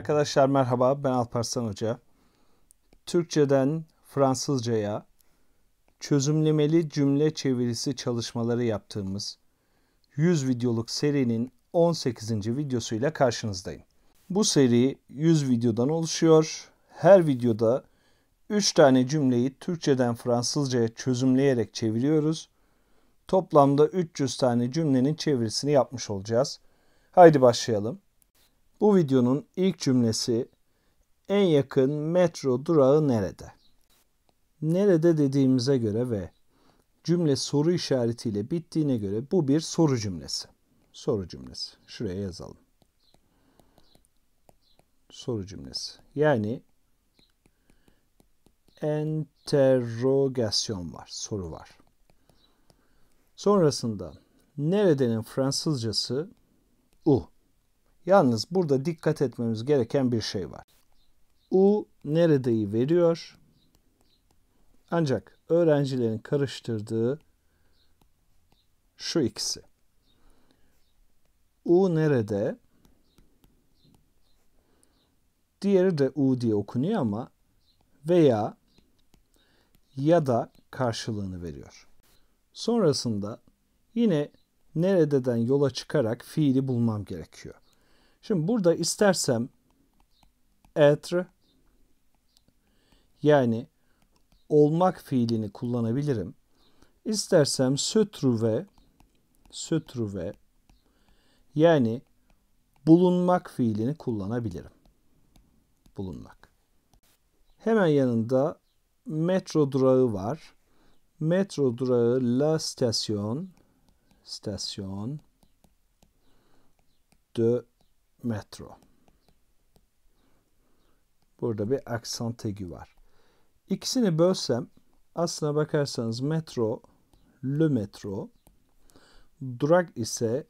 Arkadaşlar merhaba ben Alparslan Hoca. Türkçeden Fransızcaya çözümlemeli cümle çevirisi çalışmaları yaptığımız 100 videoluk serinin 18. videosuyla karşınızdayım. Bu seri 100 videodan oluşuyor. Her videoda 3 tane cümleyi Türkçeden Fransızcaya çözümleyerek çeviriyoruz. Toplamda 300 tane cümlenin çevirisini yapmış olacağız. Haydi başlayalım. Bu videonun ilk cümlesi en yakın metro durağı nerede? Nerede dediğimize göre ve cümle soru işaretiyle bittiğine göre bu bir soru cümlesi. Soru cümlesi. Şuraya yazalım. Soru cümlesi. Yani enterogasyon var, soru var. Sonrasında neredenin Fransızcası u. Yalnız burada dikkat etmemiz gereken bir şey var. U neredeyi veriyor. Ancak öğrencilerin karıştırdığı şu ikisi. U nerede? Diğeri de U diye okunuyor ama veya ya da karşılığını veriyor. Sonrasında yine nerededen yola çıkarak fiili bulmam gerekiyor. Şimdi burada istersem être yani olmak fiilini kullanabilirim. İstersem se trouve se trouve yani bulunmak fiilini kullanabilirim. Bulunmak. Hemen yanında metro durağı var. Metro durağı la station station de metro. Burada bir aksan tagi var. İkisini bölsem aslına bakarsanız metro le metro durak ise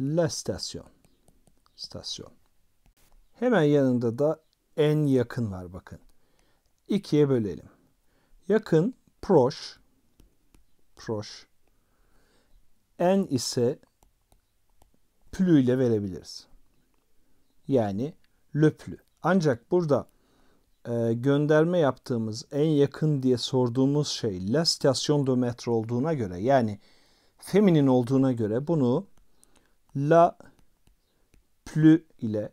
la station. Stasyon. Hemen yanında da en yakın var bakın. İkiye bölelim. Yakın proş proş. En ise plü ile verebiliriz. Yani löplü. Ancak burada e, gönderme yaptığımız en yakın diye sorduğumuz şey la station de metre olduğuna göre yani feminin olduğuna göre bunu la plü ile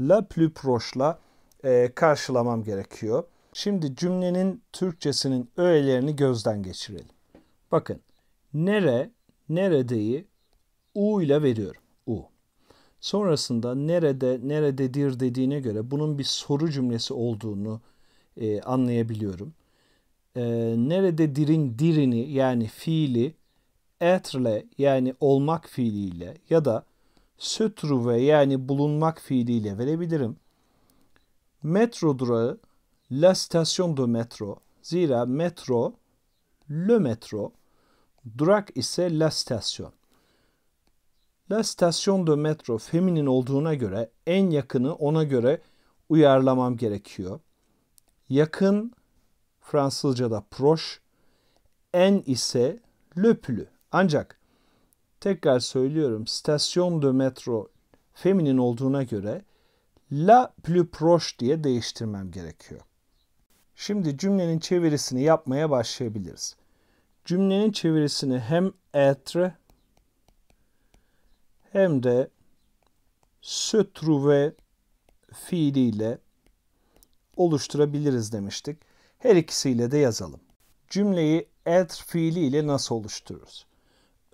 la plü proşla e, karşılamam gerekiyor. Şimdi cümlenin Türkçesinin öğelerini gözden geçirelim. Bakın nere neredeyi u ile veriyorum. Sonrasında nerede, nerededir dediğine göre bunun bir soru cümlesi olduğunu e, anlayabiliyorum. E, nerede dirin dirini yani fiili etle yani olmak fiiliyle ya da sötruve yani bulunmak fiiliyle verebilirim. Metro durağı la station de metro. Zira metro le metro. Durak ise la station. La stasyon de metro feminin olduğuna göre en yakını ona göre uyarlamam gerekiyor. Yakın Fransızca'da proş, en ise löplü. Ancak tekrar söylüyorum stasyon de metro feminin olduğuna göre la plus proche diye değiştirmem gerekiyor. Şimdi cümlenin çevirisini yapmaya başlayabiliriz. Cümlenin çevirisini hem être hem de se trouve fiiliyle oluşturabiliriz demiştik. Her ikisiyle de yazalım. Cümleyi être fiiliyle nasıl oluştururuz?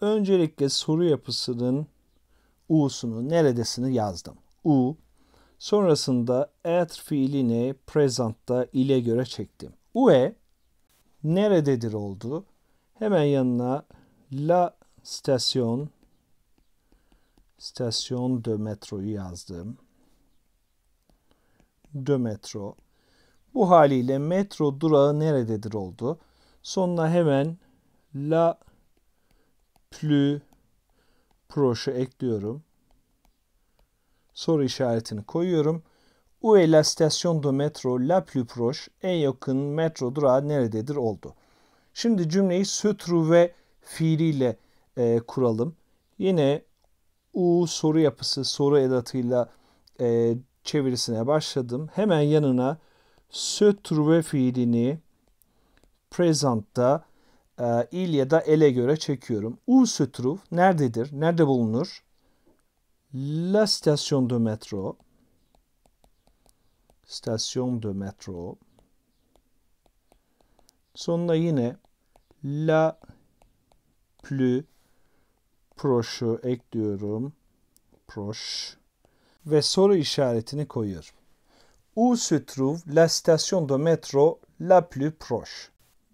Öncelikle soru yapısının u'sunu, neredesini yazdım. U. Sonrasında être fiilini presentta ile göre çektim. Ue nerededir oldu. Hemen yanına la stasyon stasyon de metroyu yazdım. De metro. Bu haliyle metro durağı nerededir oldu. Sonuna hemen la Plu proşu ekliyorum. Soru işaretini koyuyorum. Où est la station de metro la plus proche? En yakın metro durağı nerededir oldu. Şimdi cümleyi se trouve fiiliyle e, kuralım. Yine U soru yapısı, soru edatıyla e, çevirisine başladım. Hemen yanına se trouve fiilini present'ta e, il ya da ele göre çekiyorum. U se trouve nerededir? Nerede bulunur? La station de metro. Station de metro. Sonuna yine la plus proşu ekliyorum. Proş. Ve soru işaretini koyuyorum. Où se trouve la station de metro la plus proche?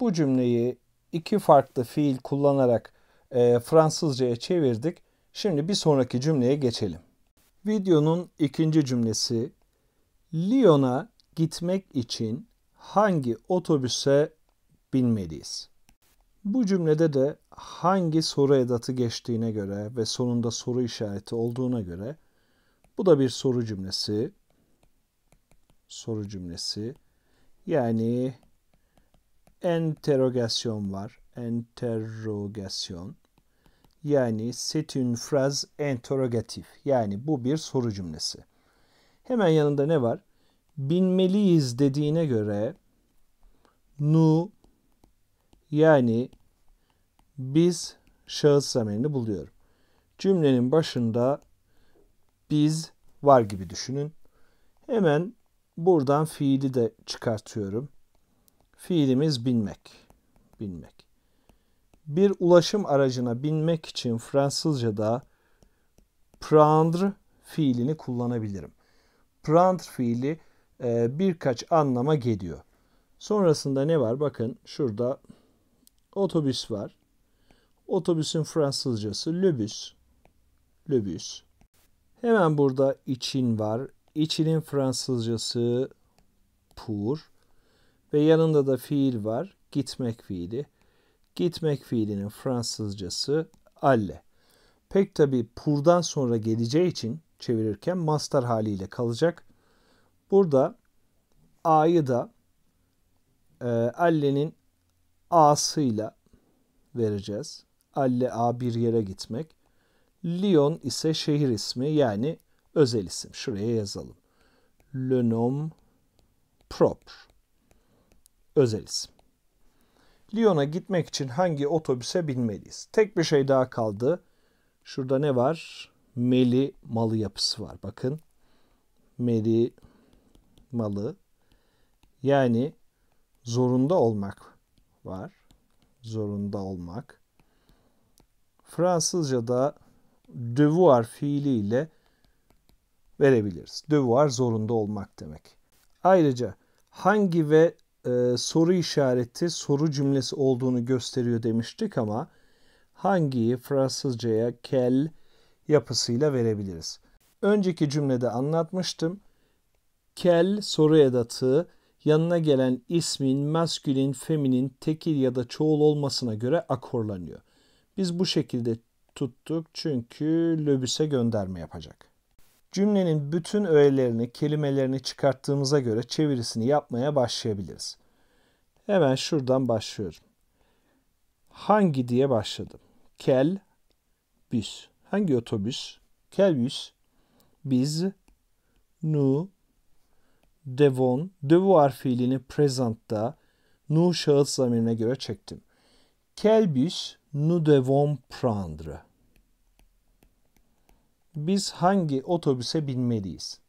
Bu cümleyi iki farklı fiil kullanarak e, Fransızcaya çevirdik. Şimdi bir sonraki cümleye geçelim. Videonun ikinci cümlesi Lyon'a gitmek için hangi otobüse binmeliyiz? Bu cümlede de hangi soru edatı geçtiğine göre ve sonunda soru işareti olduğuna göre bu da bir soru cümlesi. Soru cümlesi. Yani interrogation var. Interrogation Yani c'est une phrase interrogative. Yani bu bir soru cümlesi. Hemen yanında ne var? Binmeliyiz dediğine göre nu yani biz şahıs zamanını buluyorum. Cümlenin başında biz var gibi düşünün. Hemen buradan fiili de çıkartıyorum. Fiilimiz binmek. Binmek. Bir ulaşım aracına binmek için Fransızca'da prendre fiilini kullanabilirim. Prendre fiili e, birkaç anlama geliyor. Sonrasında ne var? Bakın şurada Otobüs var. Otobüsün Fransızcası lübüs. Lübüs. Hemen burada için var. İçinin Fransızcası pour. Ve yanında da fiil var. Gitmek fiili. Gitmek fiilinin Fransızcası alle. Pek tabi pour'dan sonra geleceği için çevirirken master haliyle kalacak. Burada a'yı da e, alle'nin A'sıyla vereceğiz. Alle A bir yere gitmek. Lyon ise şehir ismi yani özel isim. Şuraya yazalım. Le nom propre. Özel isim. Lyon'a gitmek için hangi otobüse binmeliyiz? Tek bir şey daha kaldı. Şurada ne var? Meli malı yapısı var. Bakın. Meli malı. Yani zorunda olmak var. Zorunda olmak. Fransızca'da devoir fiiliyle verebiliriz. Devoir zorunda olmak demek. Ayrıca hangi ve e, soru işareti soru cümlesi olduğunu gösteriyor demiştik ama hangiyi Fransızca'ya kel yapısıyla verebiliriz. Önceki cümlede anlatmıştım. Kel soru edatı yanına gelen ismin maskülin, feminin, tekil ya da çoğul olmasına göre akorlanıyor. Biz bu şekilde tuttuk çünkü löbüse gönderme yapacak. Cümlenin bütün öğelerini, kelimelerini çıkarttığımıza göre çevirisini yapmaya başlayabiliriz. Hemen şuradan başlıyorum. Hangi diye başladım. Kel, büs. Hangi otobüs? Kelbüs. Biz, nu, devon, devoir fiilini presentta nu şahıs zamirine göre çektim. Kelbis nu devon prendre. Biz hangi otobüse binmeliyiz?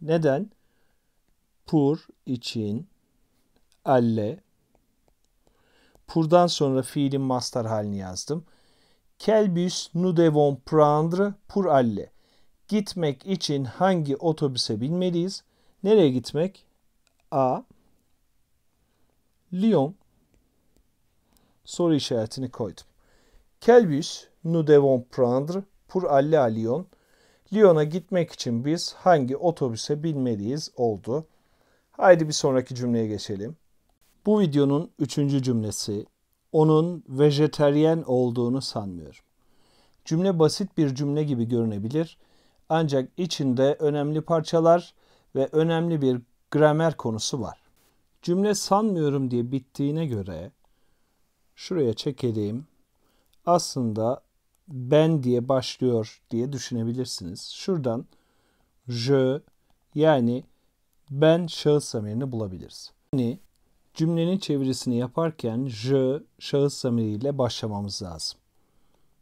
Neden? Pur için alle Pur'dan sonra fiilin mastar halini yazdım. Kelbüs nu devon prendre pour alle. Gitmek için hangi otobüse binmeliyiz? Nereye gitmek? A. Lyon. Soru işaretini koydum. Kelbüs nous devons prendre pour aller à Lyon. Lyon'a gitmek için biz hangi otobüse binmeliyiz oldu. Haydi bir sonraki cümleye geçelim. Bu videonun üçüncü cümlesi onun vejeteryen olduğunu sanmıyorum. Cümle basit bir cümle gibi görünebilir ancak içinde önemli parçalar ve önemli bir gramer konusu var. Cümle sanmıyorum diye bittiğine göre şuraya çekelim. Aslında ben diye başlıyor diye düşünebilirsiniz. Şuradan je yani ben şahıs zamirini bulabiliriz. Yani cümlenin çevirisini yaparken je şahıs zamiriyle başlamamız lazım.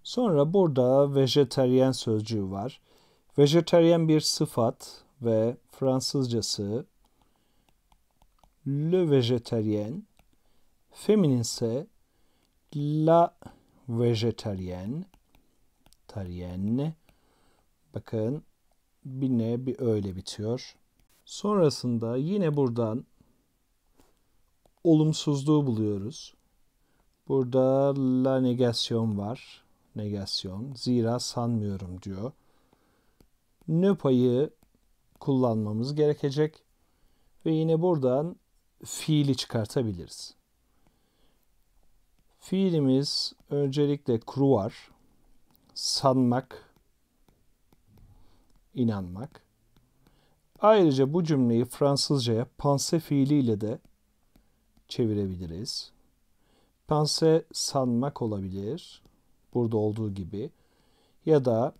Sonra burada vejeteryen sözcüğü var. Vejeteryen bir sıfat ve Fransızcası Le Vegetarienne, femininse La Vegetarienne, Tarienne. Bakın bir ne bir öyle bitiyor. Sonrasında yine buradan olumsuzluğu buluyoruz. Burada la negasyon var. Negasyon. Zira sanmıyorum diyor. Ne payı kullanmamız gerekecek. Ve yine buradan fiili çıkartabiliriz. Fiilimiz öncelikle kruvar, sanmak, inanmak. Ayrıca bu cümleyi Fransızcaya pense fiiliyle de çevirebiliriz. Panse sanmak olabilir. Burada olduğu gibi ya da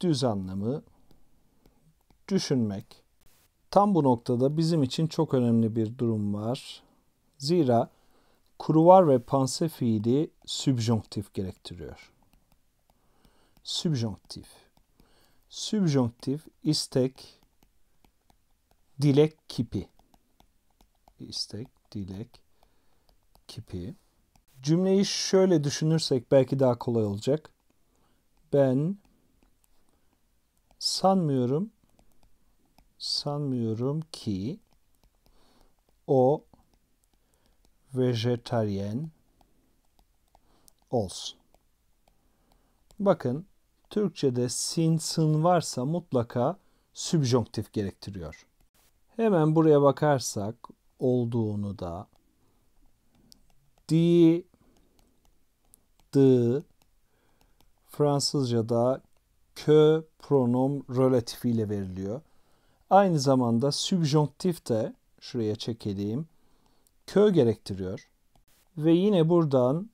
düz anlamı düşünmek. Tam bu noktada bizim için çok önemli bir durum var. Zira kuruvar ve panse fiili sübjonktif gerektiriyor. Sübjonktif. Sübjonktif istek, dilek kipi. İstek, dilek kipi. Cümleyi şöyle düşünürsek belki daha kolay olacak. Ben sanmıyorum sanmıyorum ki o vejetaryen olsun. Bakın Türkçe'de sin sın varsa mutlaka sübjonktif gerektiriyor. Hemen buraya bakarsak olduğunu da di di Fransızca'da kö pronom relatifiyle veriliyor. Aynı zamanda sübjonktif de şuraya çekeleyim. Kö gerektiriyor. Ve yine buradan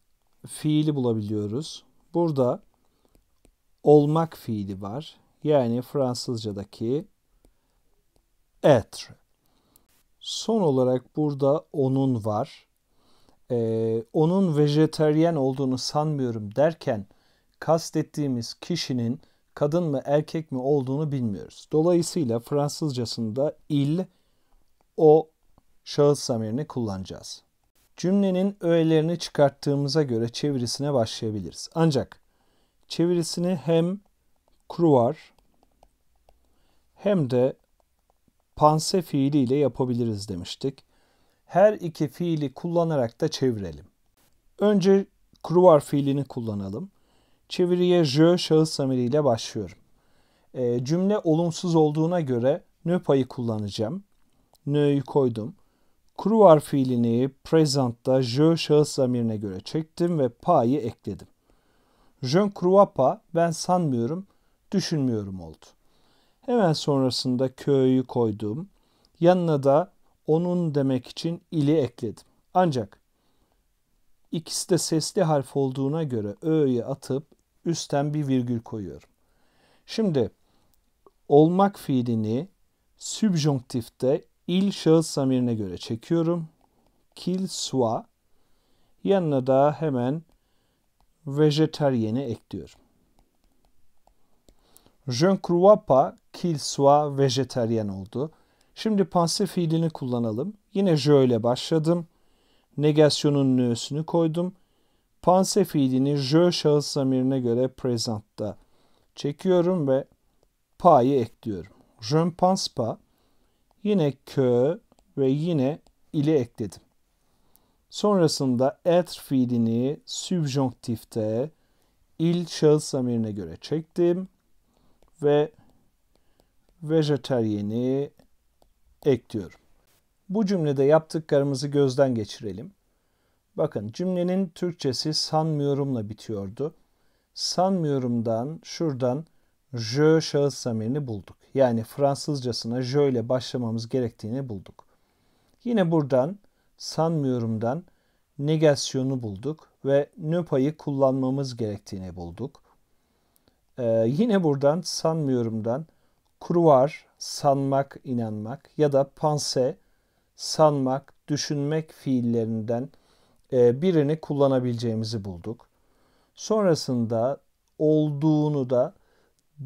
fiili bulabiliyoruz. Burada olmak fiili var. Yani Fransızcadaki être. Son olarak burada onun var. Ee, onun vejeteryen olduğunu sanmıyorum derken kastettiğimiz kişinin kadın mı erkek mi olduğunu bilmiyoruz. Dolayısıyla Fransızcasında il o şahıs zamirini kullanacağız. Cümlenin öğelerini çıkarttığımıza göre çevirisine başlayabiliriz. Ancak çevirisini hem kruvar hem de panse fiiliyle yapabiliriz demiştik. Her iki fiili kullanarak da çevirelim. Önce kruvar fiilini kullanalım. Çeviriye je şahıs zamiriyle başlıyorum. E, cümle olumsuz olduğuna göre nö payı kullanacağım. Nö'yü koydum. Kruvar fiilini prezentta je şahıs zamirine göre çektim ve payı ekledim. Je ne pas, ben sanmıyorum, düşünmüyorum oldu. Hemen sonrasında köyü koydum. Yanına da onun demek için ili ekledim. Ancak ikisi de sesli harf olduğuna göre ö'yü atıp üstten bir virgül koyuyorum. Şimdi olmak fiilini sübjonktifte il şahıs zamirine göre çekiyorum. Kil sua yanına da hemen vejetaryeni ekliyorum. Je ne crois pas qu'il soit vejetaryen oldu. Şimdi pansif fiilini kullanalım. Yine je ile başladım. Negasyonun nösünü koydum. Panse fiilini je şahıs zamirine göre prezentta çekiyorum ve pa'yı ekliyorum. Je pense pas. Yine kö ve yine ile ekledim. Sonrasında être fiilini subjonktifte il şahıs zamirine göre çektim ve vejetaryeni ekliyorum. Bu cümlede yaptıklarımızı gözden geçirelim. Bakın cümlenin Türkçesi sanmıyorumla bitiyordu. Sanmıyorumdan şuradan je şahıs zamirini bulduk. Yani Fransızcasına je ile başlamamız gerektiğini bulduk. Yine buradan sanmıyorumdan negasyonu bulduk ve ne payı kullanmamız gerektiğini bulduk. Ee, yine buradan sanmıyorumdan kuruvar, sanmak, inanmak ya da panse, sanmak, düşünmek fiillerinden e, birini kullanabileceğimizi bulduk. Sonrasında olduğunu da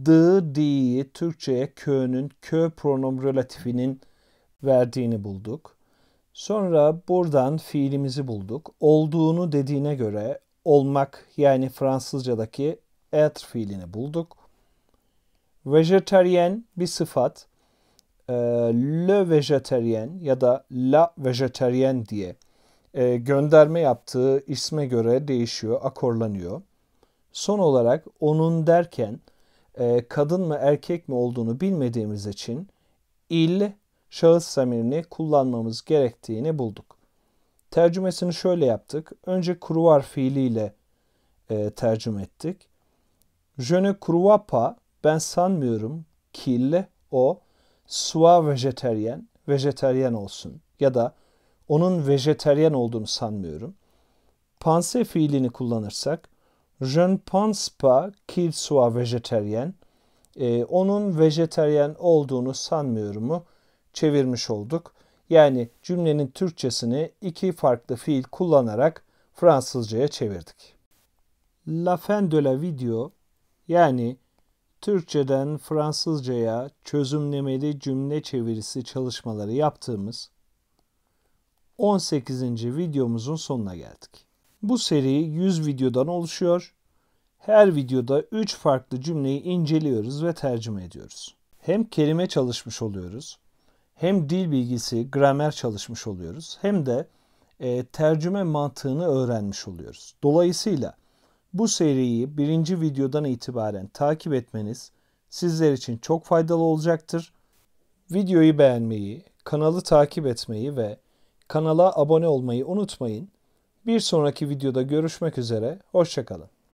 the, the'yi Türkçe'ye kö'nün kö pronom relatifinin verdiğini bulduk. Sonra buradan fiilimizi bulduk. Olduğunu dediğine göre olmak yani Fransızcadaki être fiilini bulduk. Vegetarian bir sıfat. E, le vegetarian ya da la vegetarian diye e, gönderme yaptığı isme göre değişiyor, akorlanıyor. Son olarak onun derken e, kadın mı erkek mi olduğunu bilmediğimiz için il şahıs zamirini kullanmamız gerektiğini bulduk. Tercümesini şöyle yaptık. Önce kuruvar fiiliyle e, tercüme ettik. Je ne crois pas, ben sanmıyorum, qu'il, o, soit vejeteryen, vejeteryen olsun ya da onun vejeteryen olduğunu sanmıyorum. Pense fiilini kullanırsak Je ne pense pas qu'il soit vejeteryen. Ee, onun vejeteryen olduğunu sanmıyorumu çevirmiş olduk. Yani cümlenin Türkçesini iki farklı fiil kullanarak Fransızcaya çevirdik. La fin de la video yani Türkçeden Fransızcaya çözümlemeli cümle çevirisi çalışmaları yaptığımız 18. videomuzun sonuna geldik. Bu seri 100 videodan oluşuyor. Her videoda 3 farklı cümleyi inceliyoruz ve tercüme ediyoruz. Hem kelime çalışmış oluyoruz, hem dil bilgisi, gramer çalışmış oluyoruz, hem de e, tercüme mantığını öğrenmiş oluyoruz. Dolayısıyla bu seriyi birinci videodan itibaren takip etmeniz sizler için çok faydalı olacaktır. Videoyu beğenmeyi, kanalı takip etmeyi ve Kanala abone olmayı unutmayın. Bir sonraki videoda görüşmek üzere. Hoşçakalın.